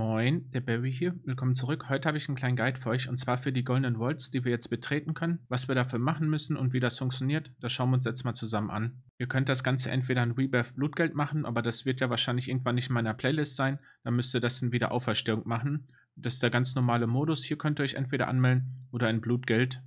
Moin, der Barry hier. Willkommen zurück. Heute habe ich einen kleinen Guide für euch und zwar für die Golden Walls, die wir jetzt betreten können. Was wir dafür machen müssen und wie das funktioniert, das schauen wir uns jetzt mal zusammen an. Ihr könnt das Ganze entweder in Rebirth Blutgeld machen, aber das wird ja wahrscheinlich irgendwann nicht in meiner Playlist sein. Dann müsst ihr das in Wiederauferstehung machen. Das ist der ganz normale Modus. Hier könnt ihr euch entweder anmelden oder in Blutgeld.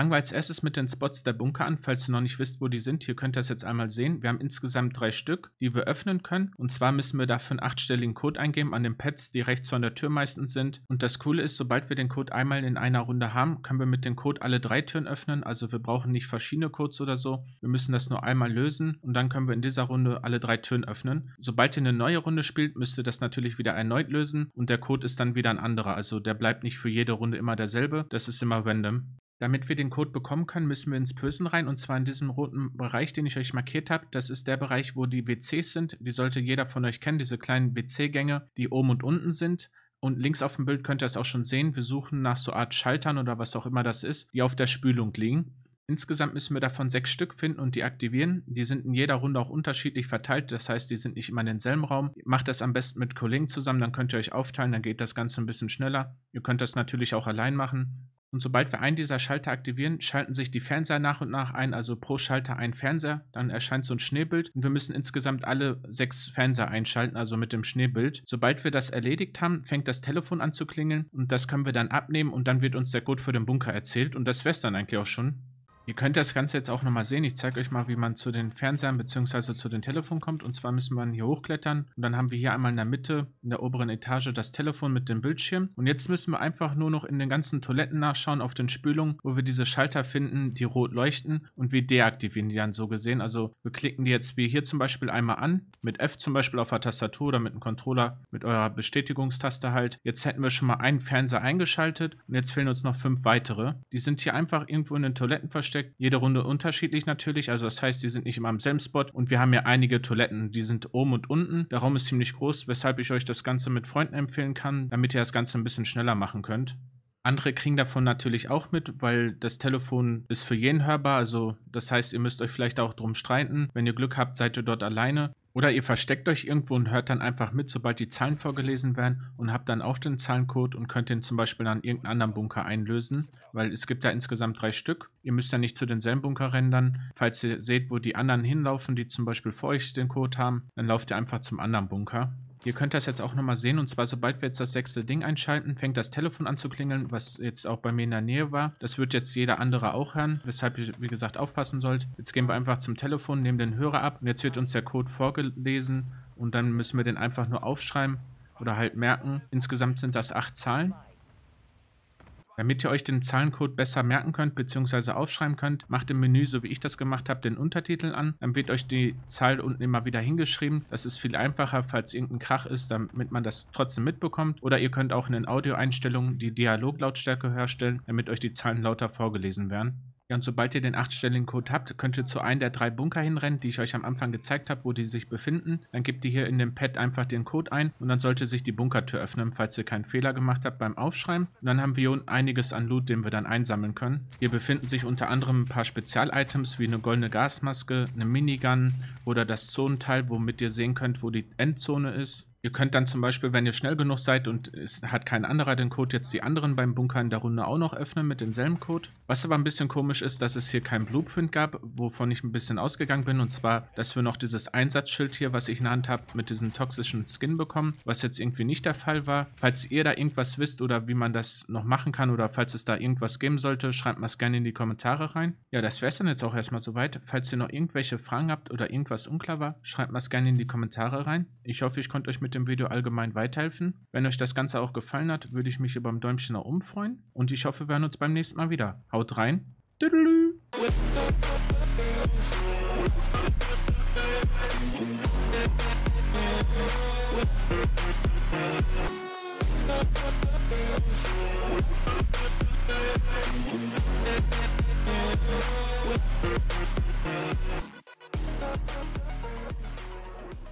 Fangen wir als erstes mit den Spots der Bunker an, falls du noch nicht wisst, wo die sind. Hier könnt ihr das jetzt einmal sehen. Wir haben insgesamt drei Stück, die wir öffnen können. Und zwar müssen wir dafür einen achtstelligen Code eingeben an den Pads, die rechts von der Tür meistens sind. Und das Coole ist, sobald wir den Code einmal in einer Runde haben, können wir mit dem Code alle drei Türen öffnen. Also wir brauchen nicht verschiedene Codes oder so. Wir müssen das nur einmal lösen und dann können wir in dieser Runde alle drei Türen öffnen. Sobald ihr eine neue Runde spielt, müsst ihr das natürlich wieder erneut lösen und der Code ist dann wieder ein anderer. Also der bleibt nicht für jede Runde immer derselbe. Das ist immer random. Damit wir den Code bekommen können, müssen wir ins Pösen rein und zwar in diesem roten Bereich, den ich euch markiert habe. Das ist der Bereich, wo die WCs sind. Die sollte jeder von euch kennen, diese kleinen WC-Gänge, die oben und unten sind. Und links auf dem Bild könnt ihr es auch schon sehen. Wir suchen nach so Art Schaltern oder was auch immer das ist, die auf der Spülung liegen. Insgesamt müssen wir davon sechs Stück finden und die aktivieren. Die sind in jeder Runde auch unterschiedlich verteilt, das heißt, die sind nicht immer in denselben Raum. Macht das am besten mit Kollegen zusammen, dann könnt ihr euch aufteilen, dann geht das Ganze ein bisschen schneller. Ihr könnt das natürlich auch allein machen. Und sobald wir einen dieser Schalter aktivieren, schalten sich die Fernseher nach und nach ein, also pro Schalter ein Fernseher. Dann erscheint so ein Schneebild und wir müssen insgesamt alle sechs Fernseher einschalten, also mit dem Schneebild. Sobald wir das erledigt haben, fängt das Telefon an zu klingeln und das können wir dann abnehmen und dann wird uns der Code für den Bunker erzählt. Und das wär's dann eigentlich auch schon. Ihr könnt das Ganze jetzt auch nochmal sehen. Ich zeige euch mal, wie man zu den Fernsehern bzw. zu den Telefon kommt. Und zwar müssen wir hier hochklettern. Und dann haben wir hier einmal in der Mitte, in der oberen Etage, das Telefon mit dem Bildschirm. Und jetzt müssen wir einfach nur noch in den ganzen Toiletten nachschauen, auf den Spülungen, wo wir diese Schalter finden, die rot leuchten. Und wir deaktivieren die dann so gesehen. Also wir klicken die jetzt wie hier zum Beispiel einmal an. Mit F zum Beispiel auf der Tastatur oder mit dem Controller, mit eurer Bestätigungstaste halt. Jetzt hätten wir schon mal einen Fernseher eingeschaltet. Und jetzt fehlen uns noch fünf weitere. Die sind hier einfach irgendwo in den Toiletten versteckt gecheckt. Jede Runde unterschiedlich natürlich. Also das heißt, die sind nicht immer im selben Spot. Und wir haben ja einige Toiletten. Die sind oben und unten. Der Raum ist ziemlich groß, weshalb ich euch das Ganze mit Freunden empfehlen kann, damit ihr das Ganze ein bisschen schneller machen könnt. Andere kriegen davon natürlich auch mit, weil das Telefon ist für jeden hörbar. Also das heißt, ihr müsst euch vielleicht auch drum streiten. Wenn ihr Glück habt, seid ihr dort alleine. Oder ihr versteckt euch irgendwo und hört dann einfach mit, sobald die Zahlen vorgelesen werden und habt dann auch den Zahlencode und könnt den zum Beispiel an irgendeinen anderen Bunker einlösen, weil es gibt da insgesamt drei Stück. Ihr müsst ja nicht zu denselben Bunker rendern. Falls ihr seht, wo die anderen hinlaufen, die zum Beispiel vor euch den Code haben, dann lauft ihr einfach zum anderen Bunker. Ihr könnt das jetzt auch nochmal sehen. Und zwar, sobald wir jetzt das sechste Ding einschalten, fängt das Telefon an zu klingeln, was jetzt auch bei mir in der Nähe war. Das wird jetzt jeder andere auch hören, weshalb ihr, wie gesagt, aufpassen sollt. Jetzt gehen wir einfach zum Telefon, nehmen den Hörer ab. Und jetzt wird uns der Code vorgelesen. Und dann müssen wir den einfach nur aufschreiben oder halt merken. Insgesamt sind das acht Zahlen. Damit ihr euch den Zahlencode besser merken könnt bzw. aufschreiben könnt, macht im Menü, so wie ich das gemacht habe, den Untertitel an. Dann wird euch die Zahl unten immer wieder hingeschrieben. Das ist viel einfacher, falls irgendein Krach ist, damit man das trotzdem mitbekommt. Oder ihr könnt auch in den Audioeinstellungen die Dialoglautstärke herstellen, damit euch die Zahlen lauter vorgelesen werden. Ja, und sobald ihr den achtstelligen Code habt, könnt ihr zu einem der drei Bunker hinrennen, die ich euch am Anfang gezeigt habe, wo die sich befinden. Dann gebt ihr hier in dem Pad einfach den Code ein und dann sollte sich die Bunkertür öffnen, falls ihr keinen Fehler gemacht habt beim Aufschreiben. Und dann haben wir hier einiges an Loot, den wir dann einsammeln können. Hier befinden sich unter anderem ein paar Spezial-Items wie eine goldene Gasmaske, eine Minigun oder das Zonenteil, womit ihr sehen könnt, wo die Endzone ist. Ihr könnt dann zum Beispiel, wenn ihr schnell genug seid und es hat kein anderer den Code, jetzt die anderen beim Bunker in der Runde auch noch öffnen mit demselben Code. Was aber ein bisschen komisch ist, dass es hier kein Blueprint gab, wovon ich ein bisschen ausgegangen bin. Und zwar, dass wir noch dieses Einsatzschild hier, was ich in der Hand habe, mit diesem toxischen Skin bekommen, was jetzt irgendwie nicht der Fall war. Falls ihr da irgendwas wisst oder wie man das noch machen kann oder falls es da irgendwas geben sollte, schreibt mal es gerne in die Kommentare rein. Ja, das wäre es dann jetzt auch erstmal soweit. Falls ihr noch irgendwelche Fragen habt oder irgendwas unklar war, schreibt mal es gerne in die Kommentare rein. Ich hoffe, ich konnte euch mit mit dem Video allgemein weiterhelfen. Wenn euch das Ganze auch gefallen hat, würde ich mich über ein Däumchen nach oben freuen. Und ich hoffe, wir hören uns beim nächsten Mal wieder. Haut rein. Tüdelü.